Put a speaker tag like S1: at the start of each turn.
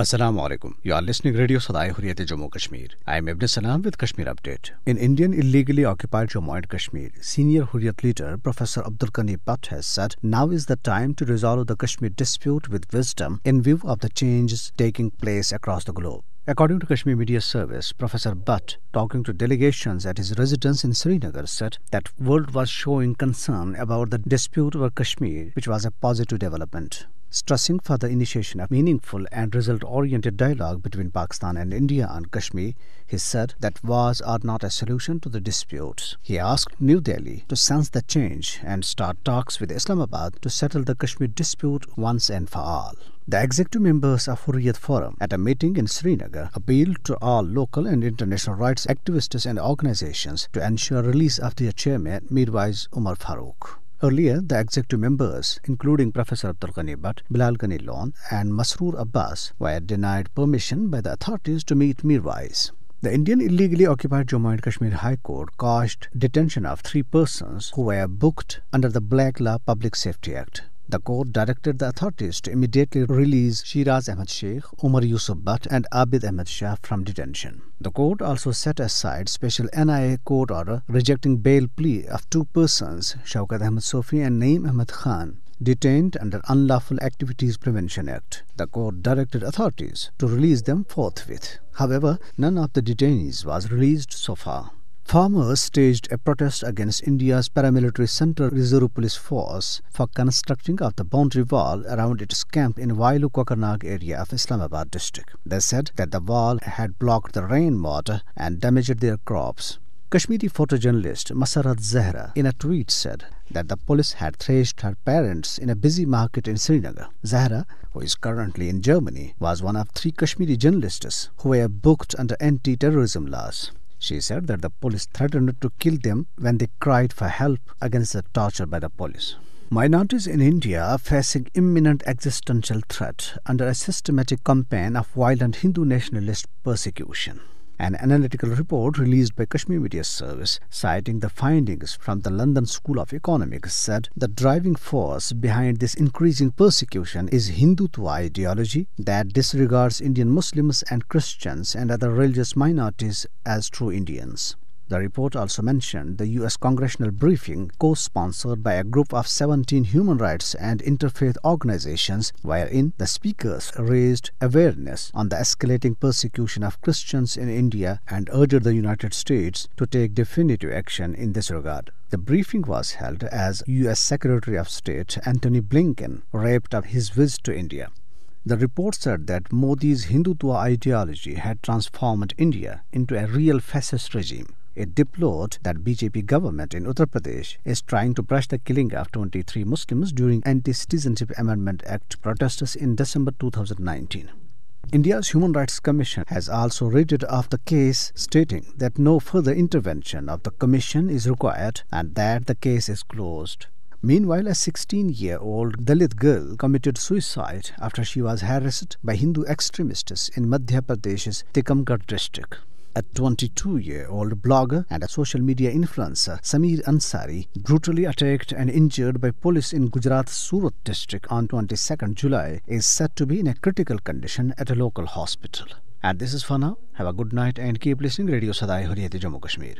S1: Assalamu You are listening Radio Sadai Hurriyat Jammu Kashmir. I am Ibn Salam with Kashmir Update. In Indian illegally occupied Jammu and Kashmir, senior Hurriyat leader Professor Abdul Ghani Bhatt has said now is the time to resolve the Kashmir dispute with wisdom in view of the changes taking place across the globe. According to Kashmir Media Service, Professor Butt, talking to delegations at his residence in Srinagar, said that world was showing concern about the dispute over Kashmir, which was a positive development stressing further initiation of meaningful and result oriented dialogue between Pakistan and India on Kashmir, he said that wars are not a solution to the dispute. He asked New Delhi to sense the change and start talks with Islamabad to settle the Kashmir dispute once and for all. The executive members of Hurriyat Forum at a meeting in Srinagar appealed to all local and international rights activists and organizations to ensure release of their chairman, Mirwais Umar Farooq. Earlier, the executive members, including Professor Abdul Ghani Bhatt, Bilal Ghani Lon, and Masroor Abbas, were denied permission by the authorities to meet Mirwais. The Indian illegally occupied Jammu and Kashmir High Court caused detention of three persons who were booked under the Black Law Public Safety Act. The court directed the authorities to immediately release Shiraz Ahmed Sheikh, Umar Yusuf Butt, and Abid Ahmed Shah from detention. The court also set aside special NIA court order rejecting bail plea of two persons, Shaukat Ahmed Sofi and Naeem Ahmed Khan, detained under Unlawful Activities Prevention Act. The court directed authorities to release them forthwith. However, none of the detainees was released so far. Farmers staged a protest against India's paramilitary Central Reserve Police Force for constructing of the boundary wall around its camp in Wailu Kokarnag area of Islamabad district. They said that the wall had blocked the rainwater and damaged their crops. Kashmiri photojournalist Masarat Zahra in a tweet said that the police had thrashed her parents in a busy market in Srinagar. Zahra, who is currently in Germany, was one of three Kashmiri journalists who were booked under anti-terrorism laws. She said that the police threatened to kill them when they cried for help against the torture by the police. Minorities in India are facing imminent existential threat under a systematic campaign of violent Hindu nationalist persecution an analytical report released by Kashmir Media Service, citing the findings from the London School of Economics, said the driving force behind this increasing persecution is Hindutva ideology that disregards Indian Muslims and Christians and other religious minorities as true Indians. The report also mentioned the U.S. congressional briefing co sponsored by a group of 17 human rights and interfaith organizations, wherein the speakers raised awareness on the escalating persecution of Christians in India and urged the United States to take definitive action in this regard. The briefing was held as U.S. Secretary of State Antony Blinken wrapped up his visit to India. The report said that Modi's Hindutva ideology had transformed India into a real fascist regime it deplored that BJP government in Uttar Pradesh is trying to brush the killing of 23 Muslims during Anti-Citizenship Amendment Act protests in December 2019. India's Human Rights Commission has also raided off the case, stating that no further intervention of the Commission is required and that the case is closed. Meanwhile, a 16 year old Dalit girl committed suicide after she was harassed by Hindu extremists in Madhya Pradesh's Tikamgarh district a 22 year old blogger and a social media influencer, Samir Ansari, brutally attacked and injured by police in Gujarat's Surat district on 22 July, is said to be in a critical condition at a local hospital. And this is for now. Have a good night and keep listening Radio Sadai Hurriyati Jammu Kashmir.